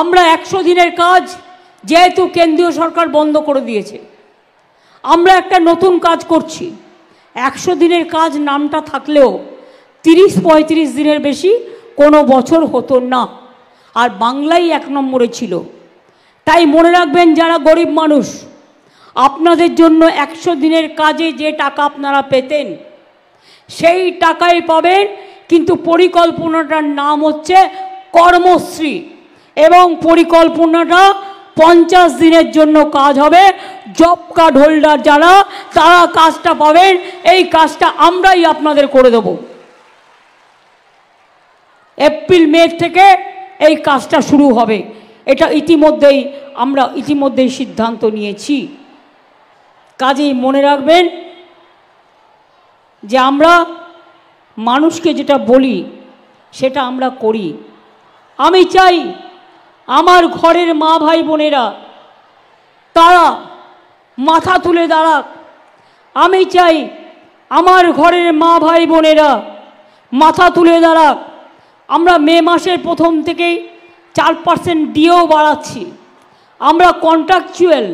আমরা একশো দিনের কাজ যেহেতু কেন্দ্রীয় সরকার বন্ধ করে দিয়েছে আমরা একটা নতুন কাজ করছি একশো দিনের কাজ নামটা থাকলেও তিরিশ পঁয়ত্রিশ দিনের বেশি কোনো বছর হতো না আর বাংলাই এক নম্বরে ছিল তাই মনে রাখবেন যারা গরিব মানুষ আপনাদের জন্য একশো দিনের কাজে যে টাকা আপনারা পেতেন সেই টাকাই পাবেন কিন্তু পরিকল্পনাটার নাম হচ্ছে কর্মশ্রী এবং পরিকল্পনাটা পঞ্চাশ দিনের জন্য কাজ হবে জব কার্ড হোল্ডার যারা তারা কাজটা পাবেন এই কাজটা আমরাই আপনাদের করে দেব এপ্রিল মে থেকে এই কাজটা শুরু হবে এটা ইতিমধ্যেই আমরা ইতিমধ্যেই সিদ্ধান্ত নিয়েছি কাজেই মনে রাখবেন যে আমরা মানুষকে যেটা বলি সেটা আমরা করি আমি চাই আমার ঘরের মা ভাই বোনেরা তারা মাথা তুলে দাঁড়াক আমি চাই আমার ঘরের মা ভাই বোনেরা মাথা তুলে দাঁড়াক আমরা মে মাসের প্রথম থেকেই চার পার্সেন্ট ডিও বাড়াচ্ছি আমরা কন্ট্রাকচুয়াল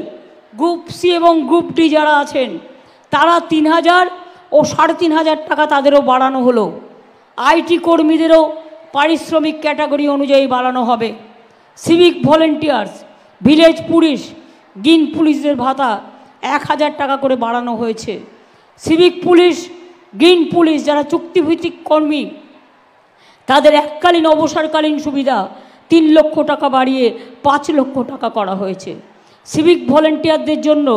গ্রুপ সি এবং গ্রুপ ডি যারা আছেন তারা তিন হাজার ও সাড়ে তিন হাজার টাকা তাদেরও বাড়ানো হলো আইটি কর্মীদেরও পারিশ্রমিক ক্যাটাগরি অনুযায়ী বাড়ানো হবে সিভিক ভলেন্টিয়ার্স ভিলেজ পুলিশ গিন পুলিশদের ভাতা এক হাজার টাকা করে বাড়ানো হয়েছে সিভিক পুলিশ গ্রিন পুলিশ যারা চুক্তিভিত্তিক কর্মী তাদের এককালীন অবসরকালীন সুবিধা তিন লক্ষ টাকা বাড়িয়ে পাঁচ লক্ষ টাকা করা হয়েছে সিভিক ভলেন্টিয়ারদের জন্য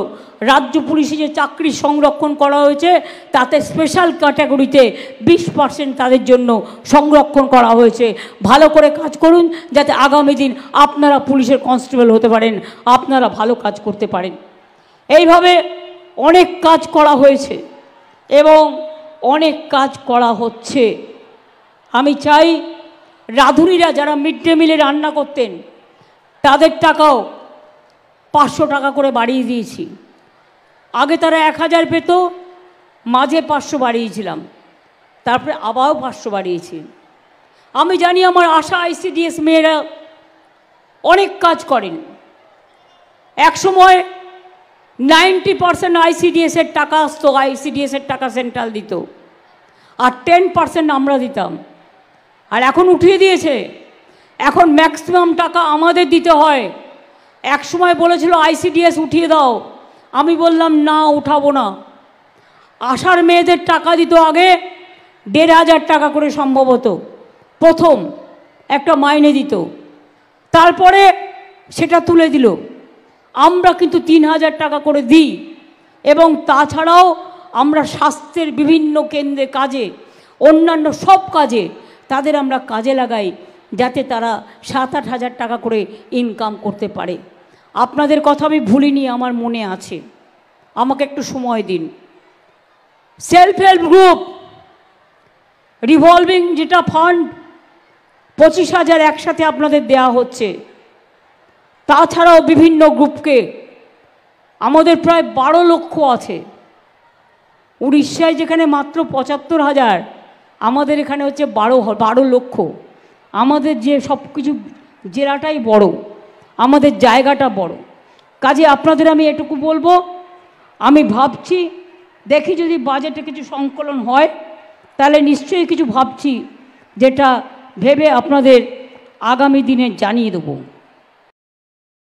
রাজ্য পুলিশে যে চাকরি সংরক্ষণ করা হয়েছে তাতে স্পেশাল ক্যাটাগরিতে বিশ পার্সেন্ট তাদের জন্য সংরক্ষণ করা হয়েছে ভালো করে কাজ করুন যাতে আগামী দিন আপনারা পুলিশের কনস্টেবল হতে পারেন আপনারা ভালো কাজ করতে পারেন এইভাবে অনেক কাজ করা হয়েছে এবং অনেক কাজ করা হচ্ছে আমি চাই রাঁধুনিরা যারা মিড ডে মিলে রান্না করতেন তাদের টাকাও পাঁচশো টাকা করে বাড়িয়ে দিয়েছি আগে তারা এক হাজার পেত মাঝে পাঁচশো বাড়িয়েছিলাম তারপরে আবারও পাঁচশো বাড়িয়েছি আমি জানি আমার আশা আইসিডিএস মেয়েরা অনেক কাজ করেন এক সময় নাইনটি পার্সেন্ট আইসিডিএসের টাকা আসতো আইসিডিএসের টাকা সেন্ট্রাল দিত আর টেন পার্সেন্ট আমরা দিতাম আর এখন উঠিয়ে দিয়েছে এখন ম্যাক্সিমাম টাকা আমাদের দিতে হয় এক সময় বলেছিল আইসিডিএস উঠিয়ে দাও আমি বললাম না উঠাবো না আশার মেয়েদের টাকা দিত আগে দেড় হাজার টাকা করে সম্ভবত প্রথম একটা মাইনে দিত তারপরে সেটা তুলে দিল আমরা কিন্তু তিন হাজার টাকা করে দিই এবং তাছাড়াও আমরা স্বাস্থ্যের বিভিন্ন কেন্দ্রে কাজে অন্যান্য সব কাজে তাদের আমরা কাজে লাগাই যাতে তারা সাত আট হাজার টাকা করে ইনকাম করতে পারে আপনাদের কথা আমি ভুলিনি আমার মনে আছে আমাকে একটু সময় দিন সেলফ হেল্প গ্রুপ রিভলভিং যেটা ফান্ড পঁচিশ হাজার একসাথে আপনাদের দেয়া হচ্ছে তাছাড়াও বিভিন্ন গ্রুপকে আমাদের প্রায় বারো লক্ষ আছে উড়িষ্যায় যেখানে মাত্র পঁচাত্তর হাজার আমাদের এখানে হচ্ছে বারো বারো লক্ষ আমাদের যে সব কিছু জেলাটাই বড় আমাদের জায়গাটা বড় কাজে আপনাদের আমি এটুকু বলবো আমি ভাবছি দেখি যদি বাজেটে কিছু সংকলন হয় তাহলে নিশ্চয়ই কিছু ভাবছি যেটা ভেবে আপনাদের আগামী দিনে জানিয়ে দেবো